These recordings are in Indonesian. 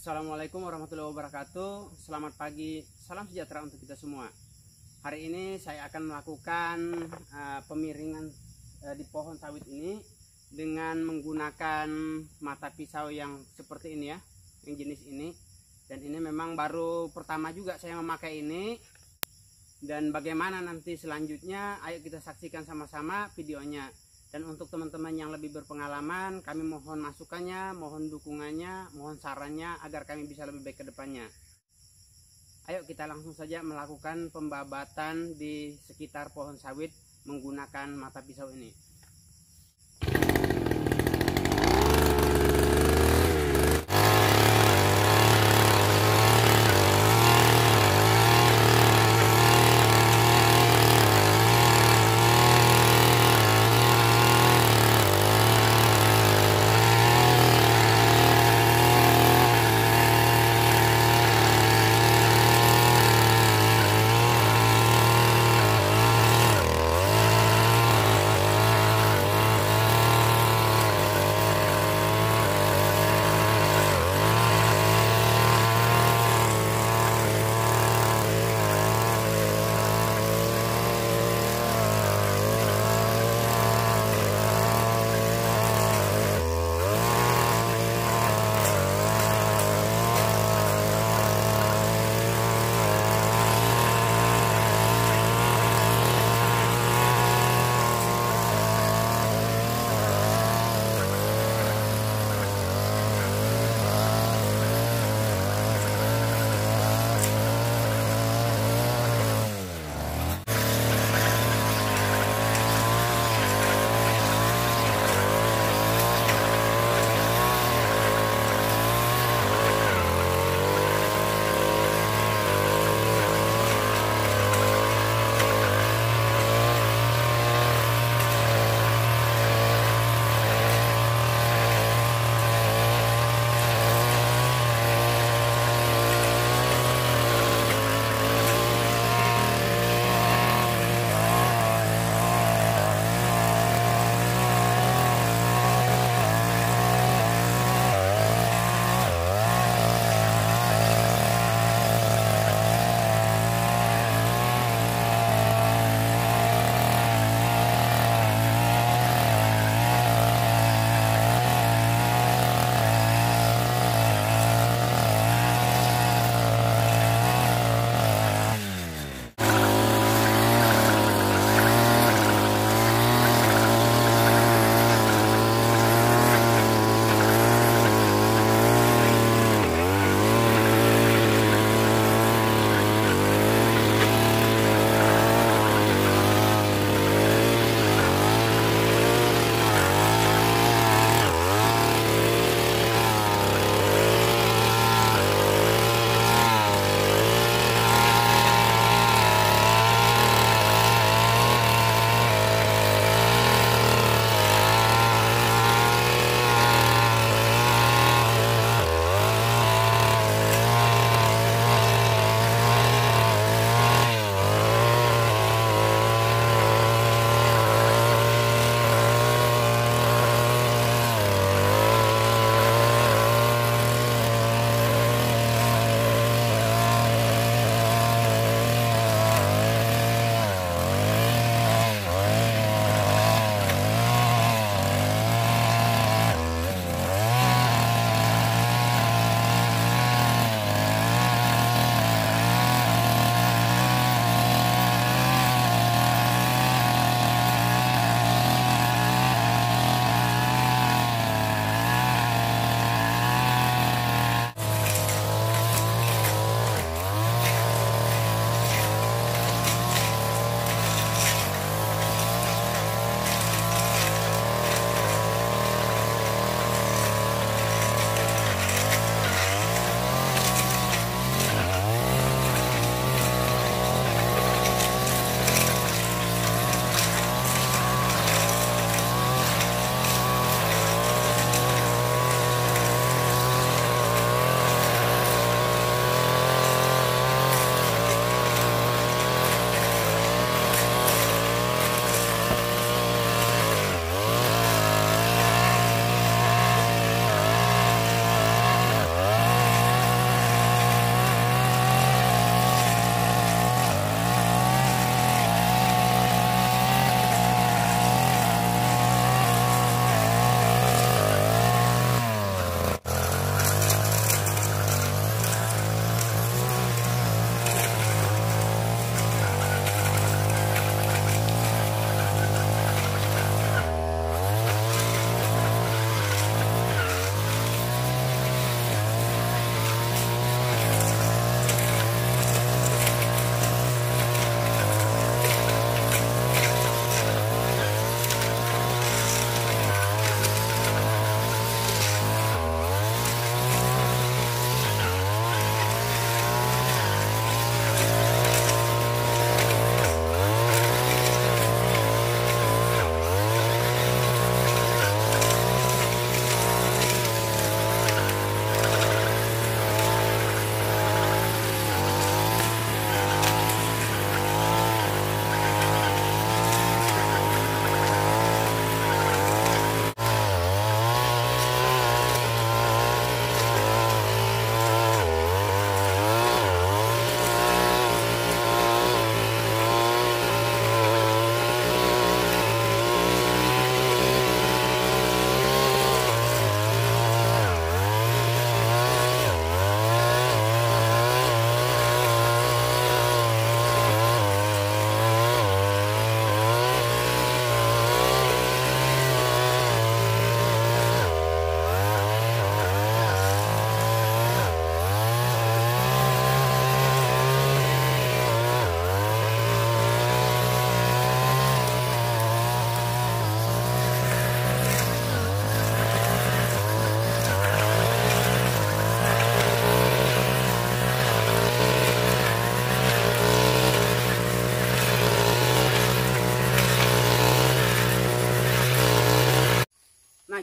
Assalamualaikum warahmatullahi wabarakatuh Selamat pagi, salam sejahtera untuk kita semua Hari ini saya akan melakukan uh, pemiringan uh, di pohon sawit ini Dengan menggunakan mata pisau yang seperti ini ya Yang jenis ini Dan ini memang baru pertama juga saya memakai ini Dan bagaimana nanti selanjutnya Ayo kita saksikan sama-sama videonya dan untuk teman-teman yang lebih berpengalaman, kami mohon masukannya, mohon dukungannya, mohon sarannya agar kami bisa lebih baik ke depannya. Ayo kita langsung saja melakukan pembabatan di sekitar pohon sawit menggunakan mata pisau ini.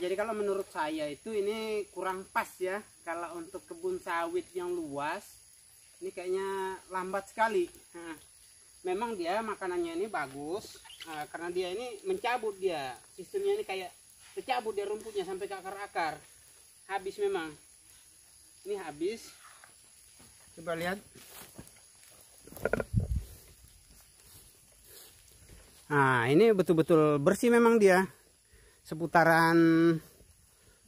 jadi kalau menurut saya itu ini kurang pas ya kalau untuk kebun sawit yang luas ini kayaknya lambat sekali nah, memang dia makanannya ini bagus nah, karena dia ini mencabut dia sistemnya ini kayak tercabut dia rumputnya sampai ke akar-akar habis memang ini habis coba lihat nah ini betul-betul bersih memang dia seputaran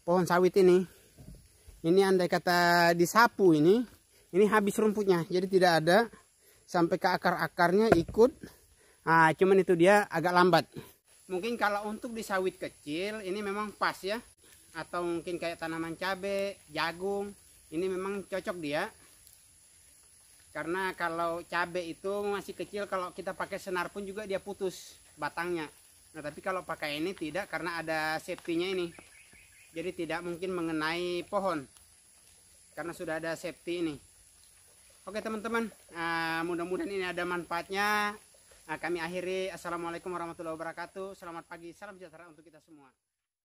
pohon sawit ini ini andai kata disapu ini ini habis rumputnya jadi tidak ada sampai ke akar-akarnya ikut nah, cuman itu dia agak lambat mungkin kalau untuk di sawit kecil ini memang pas ya atau mungkin kayak tanaman cabai jagung ini memang cocok dia karena kalau cabai itu masih kecil kalau kita pakai senar pun juga dia putus batangnya Nah tapi kalau pakai ini tidak karena ada safety-nya ini. Jadi tidak mungkin mengenai pohon. Karena sudah ada safety ini. Oke teman-teman, uh, mudah-mudahan ini ada manfaatnya. Uh, kami akhiri. Assalamualaikum warahmatullahi wabarakatuh. Selamat pagi, salam sejahtera untuk kita semua.